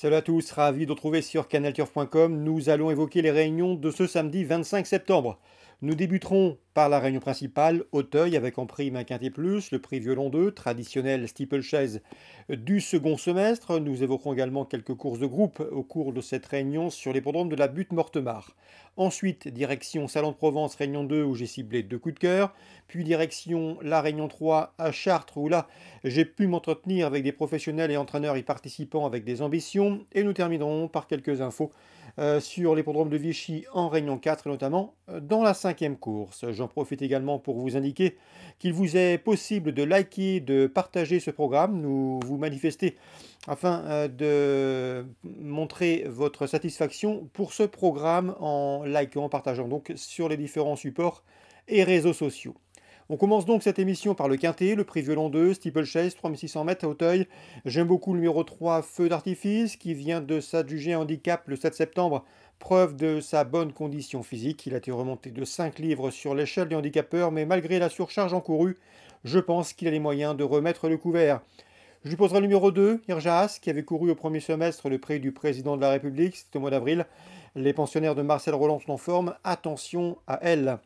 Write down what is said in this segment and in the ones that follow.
Salut à tous, ravi de retrouver sur canalturf.com. Nous allons évoquer les réunions de ce samedi 25 septembre. Nous débuterons la réunion principale, Auteuil avec en prime un quintet plus, le prix violon 2, traditionnel steeplechase du second semestre. Nous évoquerons également quelques courses de groupe au cours de cette réunion sur les de la butte Mortemar. Ensuite, direction Salon de Provence, Réunion 2, où j'ai ciblé deux coups de cœur. Puis direction La Réunion 3 à Chartres, où là, j'ai pu m'entretenir avec des professionnels et entraîneurs y participant avec des ambitions. Et nous terminerons par quelques infos euh, sur l'hippodrome de Vichy en Réunion 4, et notamment euh, dans la cinquième course. Jean profite également pour vous indiquer qu'il vous est possible de liker, de partager ce programme, nous vous manifester afin euh, de montrer votre satisfaction pour ce programme en likant, en partageant donc sur les différents supports et réseaux sociaux. On commence donc cette émission par le quintet, le prix violon 2, chase, 3600 mètres à hauteuil. J'aime beaucoup le numéro 3, Feu d'artifice, qui vient de s'adjuger handicap le 7 septembre preuve de sa bonne condition physique. Il a été remonté de 5 livres sur l'échelle des handicapeurs, mais malgré la surcharge encourue, je pense qu'il a les moyens de remettre le couvert. Je lui poserai le numéro 2, Irjas, qui avait couru au premier semestre le prix du président de la République, c'était au mois d'avril. Les pensionnaires de Marcel Roland sont en forme, attention à elle.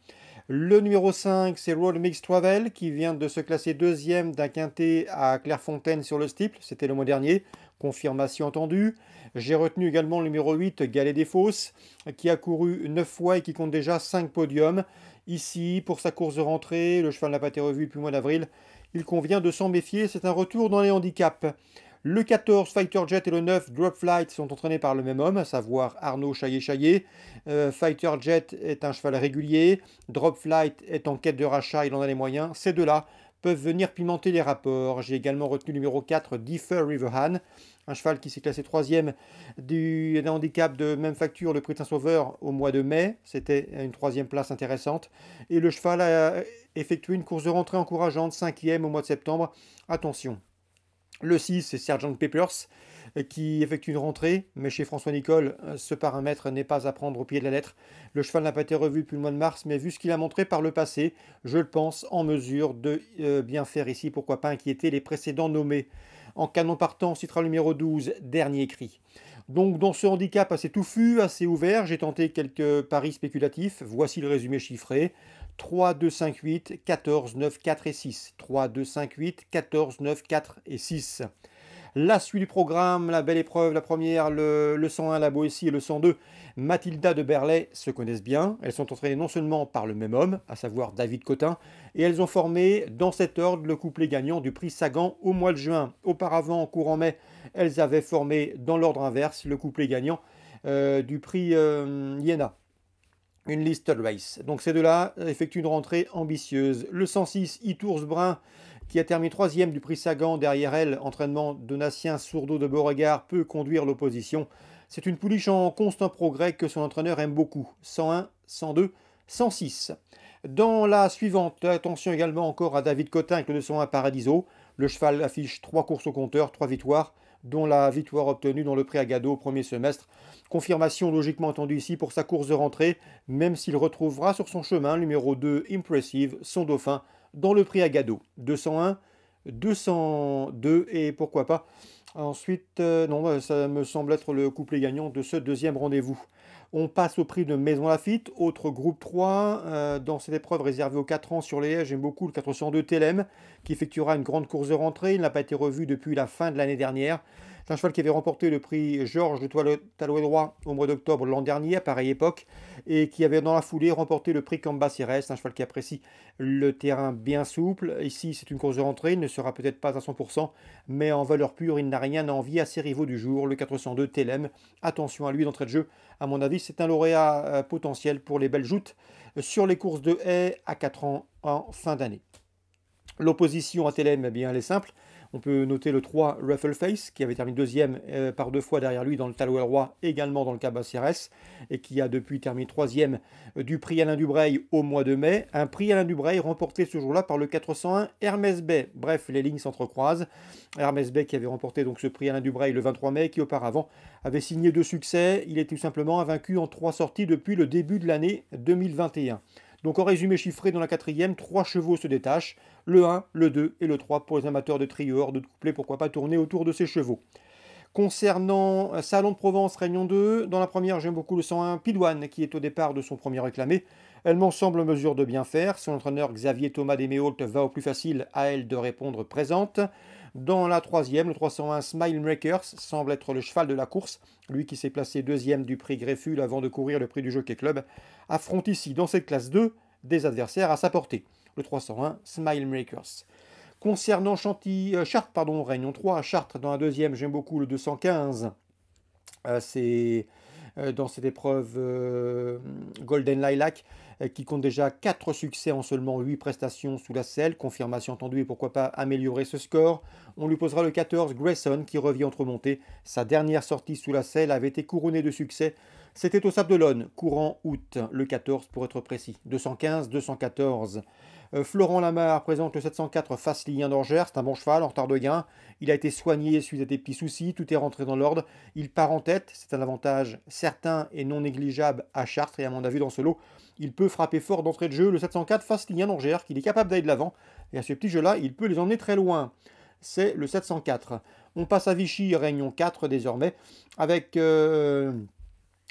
Le numéro 5, c'est Road Mix Travel, qui vient de se classer deuxième d'un quintet à Clairefontaine sur le Stiple, C'était le mois dernier. Confirmation entendue. J'ai retenu également le numéro 8, Galet des Fosses, qui a couru 9 fois et qui compte déjà 5 podiums. Ici, pour sa course de rentrée, le cheval n'a pas été revu depuis le mois d'avril. Il convient de s'en méfier, c'est un retour dans les handicaps. Le 14, Fighter Jet et le 9, Drop Flight sont entraînés par le même homme, à savoir Arnaud Chaillet-Chaillet. Euh, Fighter Jet est un cheval régulier, Drop Flight est en quête de rachat, il en a les moyens. Ces deux-là peuvent venir pimenter les rapports. J'ai également retenu le numéro 4, Differ Riverhan, un cheval qui s'est classé troisième du handicap de même facture, le prix Saint-Sauveur, au mois de mai. C'était une troisième place intéressante. Et le cheval a effectué une course de rentrée encourageante, cinquième au mois de septembre. Attention, le 6, c'est Sergent Peppers euh, qui effectue une rentrée, mais chez François Nicole, euh, ce paramètre n'est pas à prendre au pied de la lettre. Le cheval n'a pas été revu depuis le mois de mars, mais vu ce qu'il a montré par le passé, je le pense en mesure de euh, bien faire ici, pourquoi pas inquiéter les précédents nommés. En canon partant, citra le numéro 12, dernier cri. Donc dans ce handicap assez touffu, assez ouvert, j'ai tenté quelques paris spéculatifs, voici le résumé chiffré. 3, 2, 5, 8, 14, 9, 4 et 6. 3, 2, 5, 8, 14, 9, 4 et 6. La suite du programme, la belle épreuve, la première, le, 101, la Boétie et le 102, Mathilda de Berlay se connaissent bien. Elles sont entraînées non seulement par le même homme, à savoir David Cotin, et elles ont formé dans cet ordre le couplet gagnant du prix Sagan au mois de juin. Auparavant, en courant mai, elles avaient formé dans l'ordre inverse le couplet gagnant euh, du prix euh, une liste race. Donc ces deux-là effectuent une rentrée ambitieuse. Le 106 Itours Brun qui a terminé troisième du prix Sagan derrière elle, entraînement de Nassien, Sourdeau de Beauregard, peut conduire l'opposition. C'est une pouliche en constant progrès que son entraîneur aime beaucoup. 101, 102, 106. Dans la suivante, attention également encore à David Cotin avec le 201 Paradiso. Le cheval affiche 3 courses au compteur, 3 victoires dont la victoire obtenue dans le prix à au premier semestre. Confirmation logiquement attendue ici pour sa course de rentrée, même s'il retrouvera sur son chemin numéro 2 Impressive, son dauphin, dans le prix Agado. 201, 202 et pourquoi pas. Ensuite, euh, non, ça me semble être le couplet gagnant de ce deuxième rendez-vous. On passe au prix de Maison Lafitte, autre groupe 3. Euh, dans cette épreuve réservée aux 4 ans sur les j'aime beaucoup le 402 Telem, qui effectuera une grande course de rentrée. Il n'a pas été revu depuis la fin de l'année dernière. C'est un cheval qui avait remporté le prix Georges de Talouet droit au mois d'octobre l'an dernier, à pareille époque, et qui avait dans la foulée remporté le prix Camba un cheval qui apprécie le terrain bien souple. Ici, c'est une course de rentrée, il ne sera peut-être pas à 100%, mais en valeur pure, il n'a rien à envier à ses rivaux du jour, le 402 TLM. Attention à lui d'entrée de jeu, à avis, c'est un lauréat euh, potentiel pour les belles joutes euh, sur les courses de haies à 4 ans en fin d'année. L'opposition à Telem, eh bien, elle est simple. On peut noter le 3 Ruffleface, qui avait terminé deuxième euh, par deux fois derrière lui dans le Talouel Roi, également dans le CRS, et qui a depuis terminé troisième euh, du prix Alain Dubreuil au mois de mai. Un prix Alain Dubreuil remporté ce jour-là par le 401 Hermès Bay. Bref, les lignes s'entrecroisent. Hermès Bay qui avait remporté donc ce prix Alain Dubreuil le 23 mai, qui auparavant avait signé deux succès. Il est tout simplement vaincu en trois sorties depuis le début de l'année 2021. Donc en résumé chiffré, dans la quatrième, trois chevaux se détachent, le 1, le 2 et le 3 pour les amateurs de trio, hors de couplet, pourquoi pas tourner autour de ces chevaux. Concernant euh, Salon de Provence, Réunion 2, dans la première, j'aime beaucoup le 101 Pidouane, qui est au départ de son premier réclamé. Elle m'en semble en mesure de bien faire. Son entraîneur Xavier Thomas Deméholt va au plus facile à elle de répondre présente. Dans la troisième, le 301 Smile Makers semble être le cheval de la course. Lui qui s'est placé deuxième du prix Grefful avant de courir le prix du Jockey Club affronte ici dans cette classe 2 des adversaires à sa portée. Le 301 Smile Makers. Concernant Chantilly, euh, Chartres, pardon, Réunion 3 à Chartres dans la deuxième, j'aime beaucoup le 215. Euh, c'est euh, dans cette épreuve Golden Lilac. Euh, qui compte déjà 4 succès en seulement 8 prestations sous la selle, confirmation attendue et pourquoi pas améliorer ce score. On lui posera le 14 Grayson qui revient entre montées. Sa dernière sortie sous la selle avait été couronnée de succès c'était au Sable d'Olonne, courant août, le 14 pour être précis, 215-214. Euh, Florent Lamarre présente le 704 face lien d'Angers, c'est un bon cheval en retard de gain. Il a été soigné suite à des petits soucis, tout est rentré dans l'ordre. Il part en tête, c'est un avantage certain et non négligeable à Chartres et à mon avis dans ce lot. Il peut frapper fort d'entrée de jeu le 704 face lien d'Angers, qu'il est capable d'aller de l'avant. Et à ce petit jeu-là, il peut les emmener très loin. C'est le 704. On passe à Vichy, Réunion 4 désormais, avec... Euh,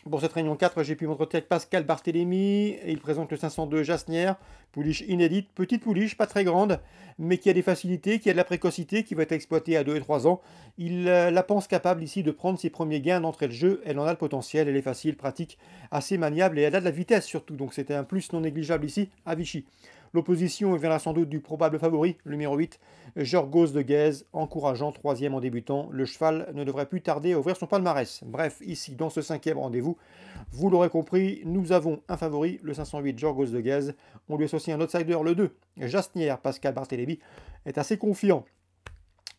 pour cette réunion 4, j'ai pu montrer avec Pascal Barthélémy. Il présente le 502 Jasnière, pouliche inédite, petite pouliche, pas très grande, mais qui a des facilités, qui a de la précocité, qui va être exploitée à 2 et 3 ans. Il euh, la pense capable ici de prendre ses premiers gains d'entrée de jeu. Elle en a le potentiel, elle est facile, pratique, assez maniable et elle a de la vitesse surtout. Donc c'était un plus non négligeable ici à Vichy. L'opposition viendra sans doute du probable favori, le numéro 8, Jorgos de Guèze, encourageant troisième en débutant. Le cheval ne devrait plus tarder à ouvrir son palmarès. Bref, ici, dans ce cinquième rendez-vous, vous l'aurez compris, nous avons un favori, le 508 Jorgos de Guèze. On lui associe un outsider, le 2, Jasnière Pascal Barthélémy est assez confiant.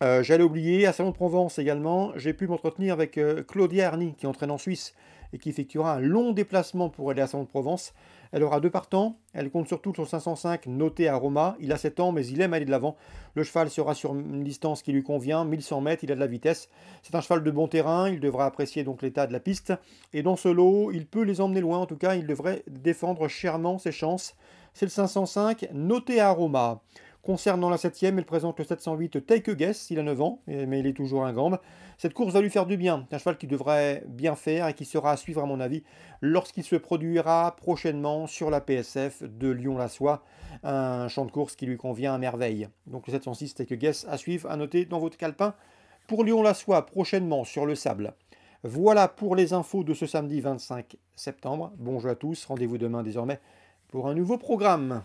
Euh, j'allais oublier, à Salon de Provence également, j'ai pu m'entretenir avec euh, Claudia Arni, qui entraîne en Suisse et qui effectuera un long déplacement pour aller à Salon de Provence. Elle aura deux partants. Elle compte surtout son 505 noté à Roma. Il a 7 ans, mais il aime aller de l'avant. Le cheval sera sur une distance qui lui convient, 1100 mètres. Il a de la vitesse. C'est un cheval de bon terrain. Il devra apprécier donc l'état de la piste. Et dans ce lot, il peut les emmener loin. En tout cas, il devrait défendre chèrement ses chances. C'est le 505 noté à Roma. Concernant la 7 elle présente le 708 Take a Guess, il a 9 ans, mais il est toujours un gambe. Cette course va lui faire du bien, un cheval qui devrait bien faire et qui sera à suivre à mon avis lorsqu'il se produira prochainement sur la PSF de Lyon-la-Soie, un champ de course qui lui convient à merveille. Donc le 706 Take a Guess à suivre, à noter dans votre calepin pour Lyon-la-Soie prochainement sur le sable. Voilà pour les infos de ce samedi 25 septembre. Bonjour à tous, rendez-vous demain désormais pour un nouveau programme.